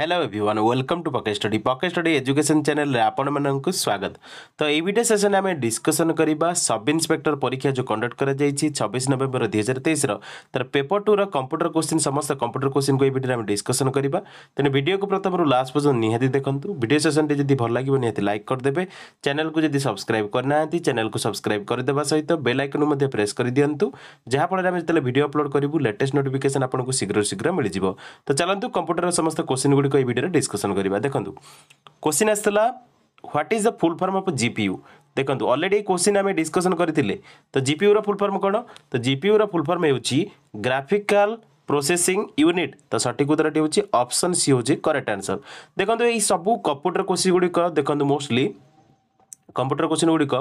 Hello everyone welcome to pocket study pocket study education channel আপনার স্বাগত তো এই ভিডিও সেসন আমি ডিসকসন করা সব ইন্সপেক্টর পরীক্ষা যে কন্ডক্ট করা যাই ছবিশ নভেম্বর দুই হাজার তেইশর তার পেপর টু কম্পুটর কোশ্চিন সমস্ত কম্পুটর কোশ্চিন এই ভিডিওরে আমি ডিসকসন করা তেমন ভিডিওকে প্রথম লাস্ট পর্যন্ত নিহতি দেখুন ভিডিও সেসনটি যদি ভাল লাগবে নিহতি লাইক করেদেবে চ্যানেলকে যদি সবসক্রাইব করে না চ্যানেলকে সবসক্রাইব করেদেবা সহ বেল আইকন মধ্যে প্রেস করে দিও যাফলে আমি যেতে ভিডিও অপলোড করবু লেটেস্ট নোটিফিকেসন আপনার শীঘ্র শীঘ্র মিলিযোগ তো চলতু কম্পুটর সমস্ত কোশ্চিন গুড়ি ଗୁଡ଼ିକ ଏହି ଭିଡ଼ିଓରେ ଡିସ୍କସନ୍ କରିବା ଦେଖନ୍ତୁ କୋଶ୍ଚିନ୍ ଆସିଥିଲା what is the full form of GPU ଦେଖନ୍ତୁ ଅଲରେଡ଼ି ଏଇ କୋଶ୍ଚିନ୍ ଆମେ ଡିସ୍କସନ୍ କରିଥିଲେ ତ ଜିପିୟୁର ଫୁଲ୍ ଫର୍ମ କ'ଣ ତ ଜିପିୟୁର ଫୁଲ୍ ଫର୍ମ ହେଉଛି ଗ୍ରାଫିକାଲ୍ प्रोसेसिंग यूनिट तो सठिक उत्तर हूँ अप्सन सी हूँ करेक्ट आंसर देखो यही सब कंप्यूटर क्वेश्चन गुड़िक देखो मोस्टली কম্পুটর কোশ্চিন গুড়িক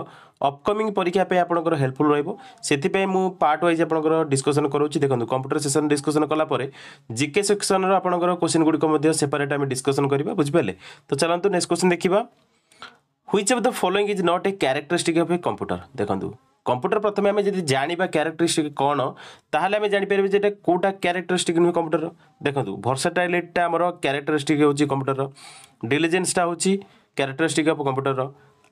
অপকমিং পরীক্ষা পাই আপনার হেল্পফুল রহব সেপাই মু পার্ট ওয়াইজ আপনার ডিসকসন করছি দেখুন কম্পুটর সেকশন ডিসকসন কলাপরে জিকে সেকশনর আপনার কোশ্চিন গুড়িক সেপারেট আমি ডিসকসন করা বুঝিপারে তো চলতু নেক্সট কোশ্চিন দেখা which of the following is not a characteristic of a computer দেখুন কম্পুটর প্রথমে আমি যদি জাঁয়া ক্যারেক্টরিস্টিক কোণ তাহলে আমি জাঁপারি যে এটা কোটা ক্যারেক্টরিস্টিক নুহে কম্পুটর দেখুন ভরসাটাইলিটা আমার ক্যারেক্টরিস্টিক হচ্ছে কম্পুটর ডিলিজেন্সটা হচ্ছে ক্যারেক্টরিস্টিক অফ কম্পুটর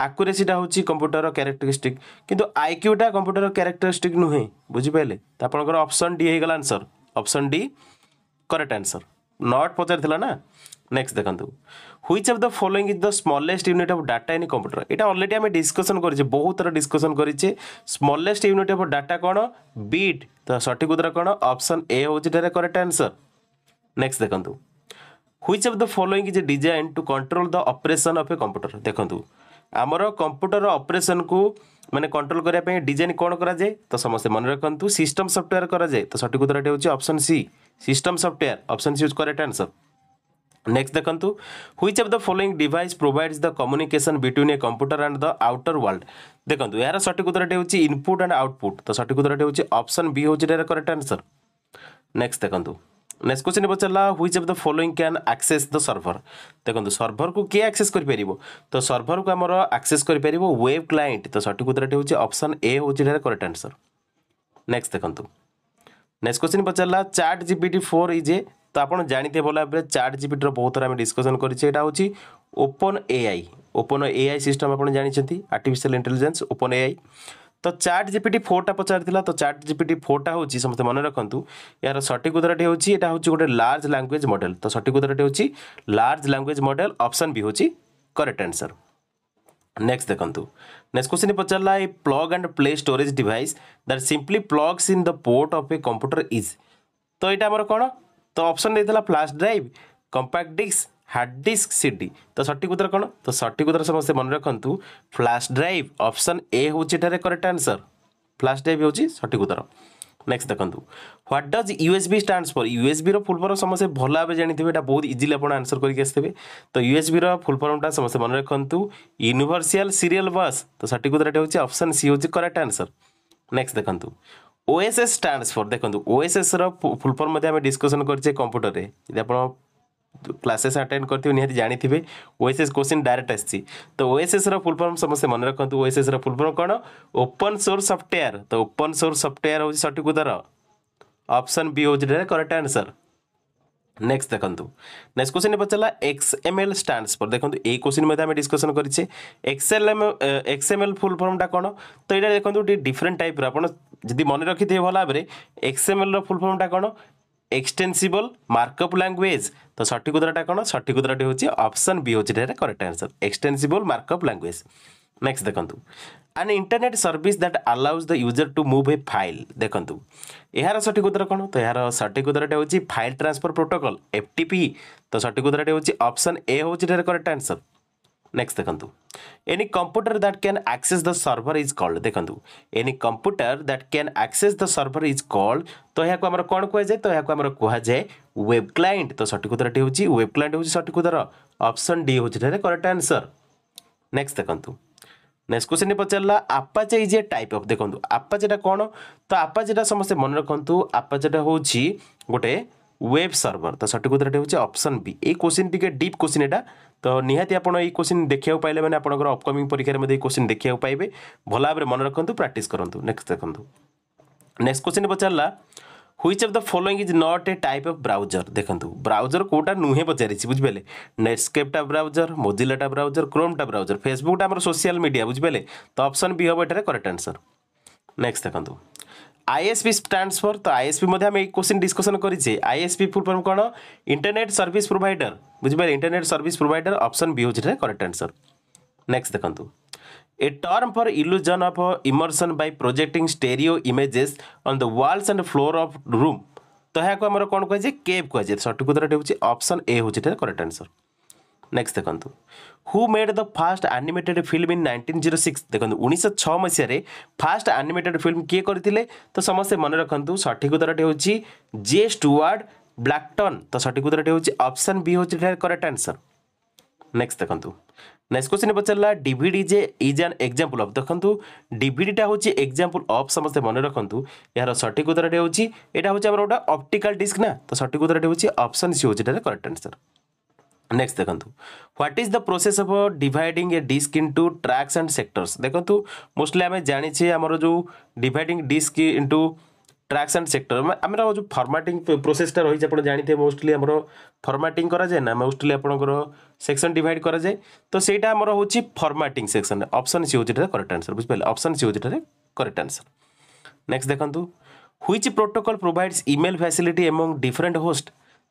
ଆକୁରେସିଟା ହେଉଛି କମ୍ପ୍ୟୁଟରର କ୍ୟାରେକ୍ଟରିଷ୍ଟିକ୍ କିନ୍ତୁ ଆଇକ୍ୟୁଟା କମ୍ପ୍ୟୁଟରର କ୍ୟାରେକ୍ଟରିଷ୍ଟିକ୍ ନୁହେଁ ବୁଝିପାରିଲେ ତ ଆପଣଙ୍କର ଅପସନ୍ ଡି ହେଇଗଲା answer option D correct answer not ପଚାରିଥିଲା ନା ନେକ୍ସଟ ଦେଖନ୍ତୁ which of the following is the smallest unit of data in computer এটা অলরেডি আমি ডিসকসন করেছে বহু থর ডিসকসন করেছে স্মলেস্ট ইউনিট অফ ডাটা কোণ বিট তো সঠিক উত্তর কোণ অপশন এ হচ্ছে এটার করেক্ট আনসর নেক্সট দেখুন which of the following is design to control the operation of a computer দেখুন ଆମର କମ୍ପ୍ୟୁଟର ଅପରେସନ୍କୁ ମାନେ କଣ୍ଟ୍ରୋଲ କରିବା ପାଇଁ ଡିଜାଇନ୍ କ'ଣ କରାଯାଏ ତ ସମସ୍ତେ ମନେ ରଖନ୍ତୁ ସିଷ୍ଟମ୍ ସଫ୍ଟୱେୟାର କରାଯାଏ ତ ସଠିକ ଉତ୍ତରଟି ହେଉଛି option C system software option C ହେଉଛି କରେକ୍ଟ ଆନ୍ସର୍ ନେକ୍ସଟ ଦେଖନ୍ତୁ which of the following device provides the communication between a computer and the outer world ଦେଖନ୍ତୁ ଏହାର ସଠିକ ଉତ୍ତରଟି ହେଉଛି ଇନପୁଟ୍ ଆଣ୍ଡ ଆଉଟପୁଟ୍ ତ ସଠିକ ଉତ୍ତରଟି ହେଉଛି ଅପସନ୍ ବି ହେଉଛି ଏହାର କରେକ୍ଟ ଆନ୍ସର୍ ନେକ୍ସଟ ଦେଖନ୍ତୁ নেক্সট কোশ্চিন পচারা which of the following can access the server দেখুন সর্ভর কু কে আকসেস করে তো সর্ভর কু আমার আকসেস করে ওয়েব ক্লায়েন্ট তো সঠিক উত্তরটি হচ্ছে অপশন এ হচ্ছে এটার করেক্ট আনসর নেক্সট দেখুন নেক্সট কোশ্চিন পচারা ChatGPT four is a তো আপনার জাঁথে ভালো ভাবে চার্ট জিপিটির বহু থর আমি ডিসকসন করেছি এটা হচ্ছে OpenAI OpenAI system আপনার জাঁচান আর্টিফিসিয়াল ইন্টেলিজেন্স ওপন এআই तो चार्ट जिपीट फोरटा पचार तो चार्ट जिपीट फोरटा हूँ समस्त मन रखु यार सठिक उत्तरटे हूँ यहाँ हूँ गोटे लार्ज लांगुएज मडेल तो सठिक उत्तरटे हूँ लार्ज लांगुएज मडेल अप्सन भी हूँ करेक्ट आंसर नेक्स्ट देखु नेक्स्ट क्वेश्चन पचारा ये plug and play storage device that simply plugs in the port of a computer is तो यहाँ आम कौन तो अप्सन देता flash drive compact disk hard disk CD তো সঠিক উত্তর কোণ তো সঠিক উত্তর সমস্তে মনে রাখতু ফ্ল্যাশ ড্রাইভ অপশন এ হচ্ছে এটার করেক্ট আনসর ফ্ল্যাশ ড্রাইভ হচ্ছে সঠিক উত্তর নেক্সট দেখুন what does USB stands for ইউএসবির ফুল ফর্ম সমস্তে ভাল ভাবে জাঁথিবে এটা বহু ইজিলি আপনার আনসর করি আসবে তো ইউএসবির ফুল ফর্মটা সমস্তে মনে রাখতু ইউনিভর্সিয়াল সিরিয়াল বাস তো সঠিক উত্তর এটা হচ্ছে অপশন সি হচ্ছে করেক্ট আনসর নেক্সট দেখুন ওএসএস স্টাণ্ডস ফর দেখুন ওএসএস র ফুল ফর্ম মধ্যে আমি ডিসকসন করছে কম্পুটরে যদি আপনার କ୍ଲାସେସ୍ ଆଟେଣ୍ଡ କରିଥିବେ ନିହାତି ଜାଣିଥିବେ ଓଏସ୍ଏସ୍ କୋଶ୍ଚିନ୍ ଡାଇରେକ୍ଟ ଆସିଛି ତ ଓଏସ୍ଏସ୍ର ଫୁଲ୍ ଫର୍ମ ସମସ୍ତେ ମନେ ରଖନ୍ତୁ ଓଏସ୍ଏସ୍ର ଫୁଲ୍ ଫର୍ମ କ'ଣ ଓପନ୍ ସୋର୍ସ ସଫ୍ଟୱେୟାର ତ ଓପନ୍ ସୋର୍ସ ସଫ୍ଟୱେୟାର ହେଉଛି ସଠିକ୍ ଉତ୍ତର ଅପସନ୍ ବି ହେଉଛି କରେକ୍ଟ ଆନ୍ସର୍ नेक्स्ट देखो नेक्स्ट क्वेश्चन पचारा एक्सएमएल स्टैंड फर देखो यही क्वेश्चन आम डिस्कसन करें एक्सएल एक्सएमएल फुल फर्मटा कौन तो यहाँ देखो डिफरेन्ट टाइप आप जब मन रखी थे भल भाव एक्सएमएल फुल फर्मटा कौन এক্সটেনসিবল মার্কআপ ল্যাঙ্গুয়েজ তো সঠিক উত্তরটা কোণ সঠিক উত্তরটি হচ্ছে অপশন বি হচ্ছে এটার correct answer extensible markup language next দেখন্তু an internet service that allows the user to move a file দেখন্তু এর সঠিক উত্তর কোণ তো এর সঠিক উত্তরটা হচ্ছে ফাইল ট্রান্সফর প্রোটোকল এফটিপি তো সঠিক উত্তরটা হচ্ছে অপশন এ হচ্ছে এটার করেক্ট আনসর নেক্সট দেখুন any computer that can access the server is called দেখুন any computer that can access the server is called তো এহাকু আমার কোন কুয়াযায় তো এহাকু আমার কুয়াযায় ওয়েব ক্লায়েন্ট তো সঠিক উত্তরটি হচ্ছে ওয়েব ক্লায়েন্ট হচ্ছে সঠিক উত্তর অপশন ডি হচ্ছে এটার করেক্ট আনসর নেক্সট দেখুন নেক্সট কোশ্চিন পচারা Apache is a type of দেখুন আপাচেটা কোণ তো আপাচেটা সমস্তে মনে রাখতু আপাচেটা হচ্ছে গোটে ওয়েব সর্ভর তো সঠিক উত্তরটি হচ্ছে অপশন বি এই কোশ্চিন টিকে ডিপ কোশ্চিন এটা तो निहाती आप क्वेश्चन देखा पाइले मैंने आपर अपकमिंग परीक्षा में क्वेश्चन देखा पाइबे भल भाव में मन रखुद प्राक्ट करूँ नेक्स्ट देखो नेक्स्ट क्वेश्चन पचारा which of the following is not a type of browser देखो ब्राउजर कौटा नुहे पचार बुझे नेटस्केपटा ब्राउजर मोजिलाटा ब्राउजर क्रोम क्रोमटा ब्राउजर फेसबुक सोशल मीडिया बुझे तो अप्सन भी हम ये करेक्ट आंसर नेक्स्ट देखो আইএসপি স্ট্যান্ডস ফর তো আইএসপি মধ্যে আমি এই কোশ্চিন ডিসকসন করেছি আইএসপি ফুল ফর্ম কোণ ইন্টারনেট সর্ভিস প্রোভাইডর বুঝিপারে internet service provider option B হচ্ছে করেক্ট আনসর নেক্সট দেখুন A term for illusion of immersion by projecting stereo images on the walls and floor of room. তো এহাকু আমার কোণ কুহাযায় cave কুহাযায় সঠিক উত্তরটি হচ্ছে অপশন এ হচ্ছে করেক্ট আনসর নেক্সট দেখন্তু who made the first animated film in nineteen zero six ଦେଖନ୍ତୁ ଉଣେଇଶହ ଛଅ ମସିହାରେ ଫାର୍ଷ୍ଟ ଆନିମେଟେଡ୍ ଫିଲ୍ମ କିଏ କରିଥିଲେ ତ ସମସ୍ତେ ମନେ ରଖନ୍ତୁ ସଠିକ୍ ଉତ୍ତରଟି ହେଉଛି ଜେ ଷ୍ଟୁଆର୍ଡ଼ ବ୍ଲାକ୍ଟନ୍ ତ ସଠିକ୍ ଉତ୍ତରଟି ହେଉଛି ଅପସନ୍ ବି ହେଉଛି ଏଠାରେ କରେକ୍ଟ ଆନ୍ସର୍ ନେକ୍ସଟ ଦେଖନ୍ତୁ ନେକ୍ସଟ କ୍ୱେଶ୍ଚିନ୍ ପଚାରିଲା ଡିଭିଡି ଯେ ଇଜ୍ ଆନ୍ ଏକ୍ଜାମ୍ପଲ୍ ଅଫ୍ ଦେଖନ୍ତୁ ଡିଭିଡିଟା ହେଉଛି ଏକ୍ଜାମ୍ପଲ୍ ଅଫ୍ ସମସ୍ତେ ମନେ ରଖନ୍ତୁ ଏହାର ସଠିକ୍ ଉତ୍ତରଟି ହେଉଛି ଏଇଟା ହେଉଛି ଆମର ଗୋଟେ ଅପ୍ଟିକାଲ୍ ଡିସ୍କ ନା ତ ସଠିକ୍ ଉତ୍ତରଟି ହେଉଛି ଅପସନ୍ ସି ହେଉଛି ଏଠାରେ କରେକ୍ଟ ଆନ୍ସର୍ नेक्स्ट देखो what is the process of dividing a disk into tracks and sectors देखो मोस्टली आम जाचे आम जो dividing disk into tracks and sector आम जो फर्माटिंग प्रोसेसटा रही आप जानते हैं मोस्टली आम फर्माटिंग कराए ना मोस्टली आप सेक्शन डिवाइड कराए तो सहीटा आम हो फर्माटिंग सेक्शन अप्सन सी हूँ करेक्ट आंसर बुझे अप्सन सी हूँ करेक्ट आंसर नेक्स्ट देखो which protocol provides email facility among different host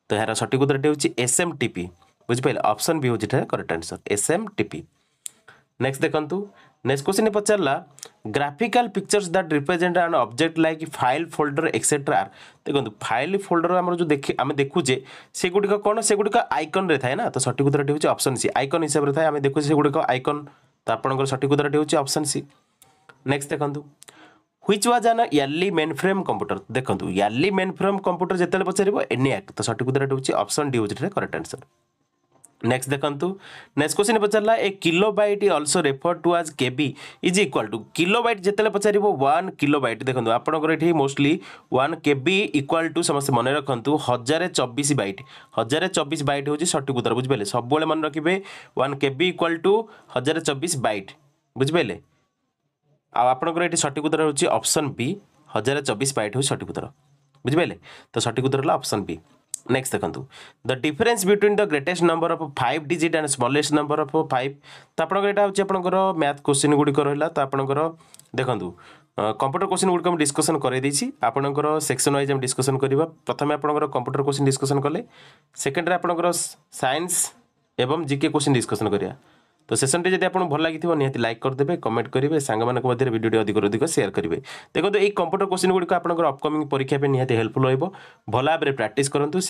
तो यार सठिक उत्तर एस एम टीपी বুঝিপারে অপশন বি হচ্ছে এটার correct answer S M TP next দেখন্তু নেক্সট কোশ্চিন পচারা graphical pictures that represent an object like file folder etcetera দেখুন ফাইল ফোল্ডর আমার যে দেখি আমি দেখুছে সেগুড়ি কোণ সেগুড়ি আইকনরে থাকে না তো সঠিক উত্তরটি হচ্ছে অপশন সি আইকন হিসাবে থাকে আমি দেখুছে সেগুড়ি আইকন তো আপনার সঠিক উত্তরটি হচ্ছে অপশন সি নেক্সট দেখুন which was an early mainframe computer দেখুন ইয়ার্লি মেন ফ্রেম কম্পুটর যেতে পচার এনিয়াক তো সঠিক উত্তরটি হচ্ছে অপশন ডি হচ্ছে করেক্ট আনসর नेक्स्ट देखु नेक्स्ट क्वेश्चन पचारा a kilobyte also refer to आज K B is equal to kilobyte जिते पचार वन को बैट देखो आपर ये mostly one K B equal to समस्त मन रखु हजार चबीश बैट हजार चबीश बैट हूँ सटिक उत्तर बुझे सब मन रखिए one K B equal to हजार चबीश बैट बुझे आपंकर ये सटिक उत्तर हूँ अप्सन बी हजार चबीश बैट हूँ सटिक उत्तर बुझे तो सटिक उत्तर है अप्सन बी नेक्स्ट देखो the difference between the greatest number of five digit and smallest number of five तो आप यहाँ मैथ क्वेश्चन गुड़िक रहा तो आपंकर देखो कंप्यूटर क्वेश्चन गुड़क डिस्कसन कराई आपंकर सेक्शन वाइज आम डिस्कसन करवा प्रथम आपंकर कंप्यूटर क्वेश्चन डिस्कसन कले सेकेंडरे आपंकर साइंस एवं जिके क्वेश्चन डिस्कसन करा तो सेसनटे जब आपको भल लगी निहाती लाइक करदे कमेंट करेंगे सांग भिडियो अधिक अधिक सेयार करेंगे देखो ये कंप्यूटर क्वेश्चन गुड़िक आपंकर अपकमिंग परीक्षा निहत हेल्पफुल रोल भाव में प्राक्ट करूँ